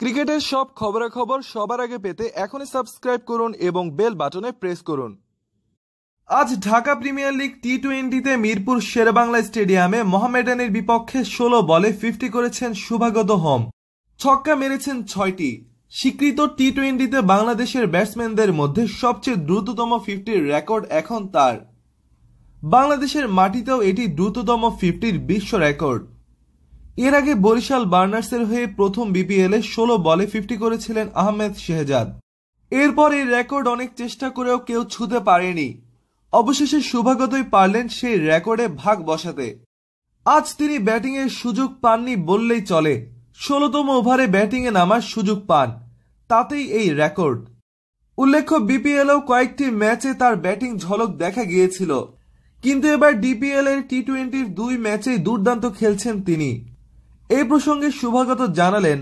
ক্রিকেটের সব খবরাখবর সবার আগে পেতে এখনই সাবস্ক্রাইব করুন এবং বেল বাটনে প্রেস করুন আজ ঢাকা প্রিমিয়ার লিগ টি টোয়েন্টিতে মিরপুর শেরবাংলা স্টেডিয়ামে মোহামেডানের বিপক্ষে ষোলো বলে ফিফটি করেছেন শুভাগত হোম ছক্কা মেরেছেন ছয়টি স্বীকৃত টি টোয়েন্টিতে বাংলাদেশের ব্যাটসম্যানদের মধ্যে সবচেয়ে দ্রুততম ফিফটির রেকর্ড এখন তার বাংলাদেশের মাটিতেও এটি দ্রুততম ফিফটির বিশ্ব রেকর্ড এর আগে বরিশাল বার্নার্সের হয়ে প্রথম বিপিএলে ষোলো বলে ফিফটি করেছিলেন আহমেদ শেহজাদ এরপর এই রেকর্ড অনেক চেষ্টা করেও কেউ ছুঁতে পারেনি অবশেষে শুভাগতই পারলেন সেই রেকর্ডে ভাগ বসাতে আজ তিনি ব্যাটিংয়ের সুযোগ পাননি বললেই চলে ষোলোতম ওভারে ব্যাটিংয়ে নামার সুযোগ পান তাতেই এই রেকর্ড উল্লেখ্য বিপিএলও কয়েকটি ম্যাচে তার ব্যাটিং ঝলক দেখা গিয়েছিল কিন্তু এবার ডিপিএল এর টি টোয়েন্টির দুই ম্যাচেই দুর্দান্ত খেলছেন তিনি এই প্রসঙ্গে শুভাগত জানালেন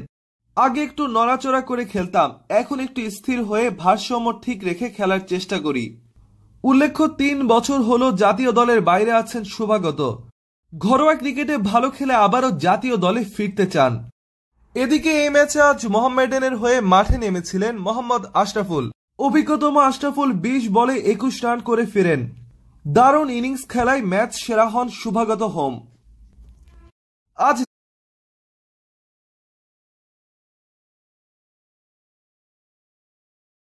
আগে একটু নড়াচড়া করে খেলতাম এখন একটু স্থির হয়ে ভারসাম্য ঠিক রেখে খেলার চেষ্টা করি উল্লেখ্য তিন বছর হলো জাতীয় দলের বাইরে আছেন শুভাগত ঘরোয়া ক্রিকেটে ভালো খেলে আবারও জাতীয় দলে ফিরতে চান এদিকে এই ম্যাচে আজ মোহাম্মেডেনের হয়ে মাঠে নেমেছিলেন মোহাম্মদ আশরাফুল অভিজ্ঞতম আশরাফুল বিশ বলে একুশ রান করে ফেরেন দারুণ ইনিংস খেলায় ম্যাচ সেরা হন শুভাগত হোম আজ